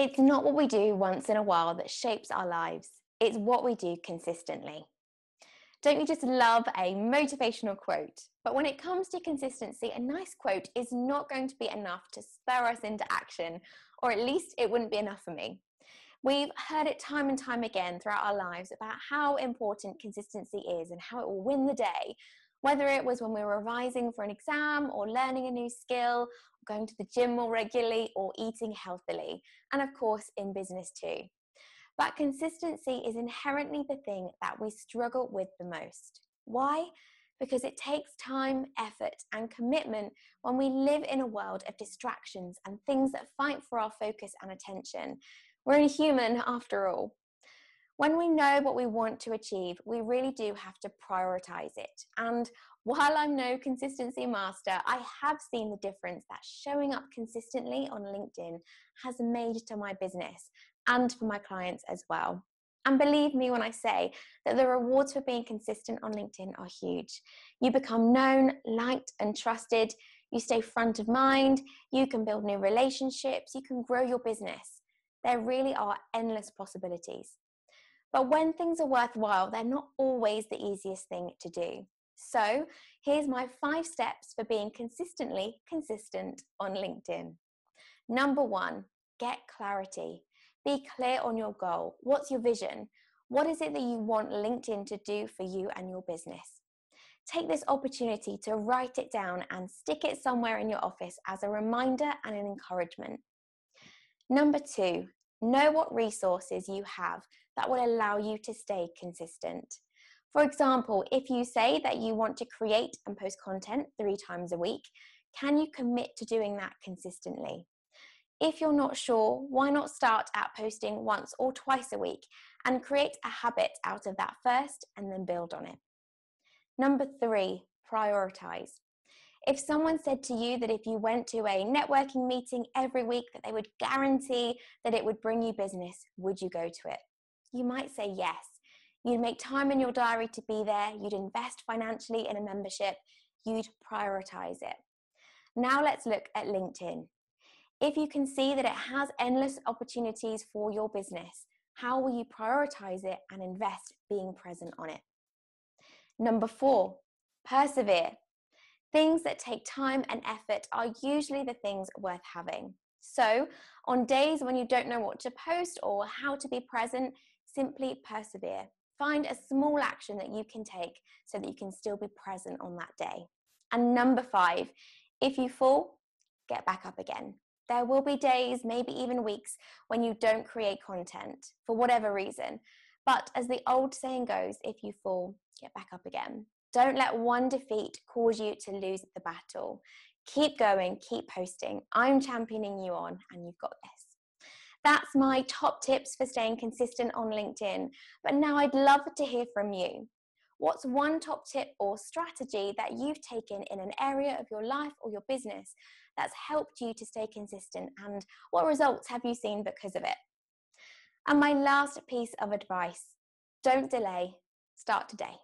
It's not what we do once in a while that shapes our lives, it's what we do consistently. Don't you just love a motivational quote? But when it comes to consistency, a nice quote is not going to be enough to spur us into action, or at least it wouldn't be enough for me. We've heard it time and time again throughout our lives about how important consistency is and how it will win the day whether it was when we were revising for an exam or learning a new skill, going to the gym more regularly, or eating healthily, and of course in business too. But consistency is inherently the thing that we struggle with the most. Why? Because it takes time, effort, and commitment when we live in a world of distractions and things that fight for our focus and attention. We're only human after all when we know what we want to achieve, we really do have to prioritize it. And while I'm no consistency master, I have seen the difference that showing up consistently on LinkedIn has made to my business and for my clients as well. And believe me when I say that the rewards for being consistent on LinkedIn are huge. You become known, liked, and trusted. You stay front of mind. You can build new relationships. You can grow your business. There really are endless possibilities. But when things are worthwhile, they're not always the easiest thing to do. So, here's my five steps for being consistently consistent on LinkedIn. Number one, get clarity. Be clear on your goal. What's your vision? What is it that you want LinkedIn to do for you and your business? Take this opportunity to write it down and stick it somewhere in your office as a reminder and an encouragement. Number two, Know what resources you have that will allow you to stay consistent. For example, if you say that you want to create and post content three times a week, can you commit to doing that consistently? If you're not sure, why not start at posting once or twice a week and create a habit out of that first and then build on it? Number three, prioritize. If someone said to you that if you went to a networking meeting every week that they would guarantee that it would bring you business, would you go to it? You might say yes. You'd make time in your diary to be there, you'd invest financially in a membership, you'd prioritize it. Now let's look at LinkedIn. If you can see that it has endless opportunities for your business, how will you prioritize it and invest being present on it? Number four, persevere. Things that take time and effort are usually the things worth having. So, on days when you don't know what to post or how to be present, simply persevere. Find a small action that you can take so that you can still be present on that day. And number five, if you fall, get back up again. There will be days, maybe even weeks, when you don't create content for whatever reason. But as the old saying goes, if you fall, get back up again. Don't let one defeat cause you to lose the battle. Keep going, keep posting. I'm championing you on, and you've got this. That's my top tips for staying consistent on LinkedIn. But now I'd love to hear from you. What's one top tip or strategy that you've taken in an area of your life or your business that's helped you to stay consistent? And what results have you seen because of it? And my last piece of advice don't delay, start today.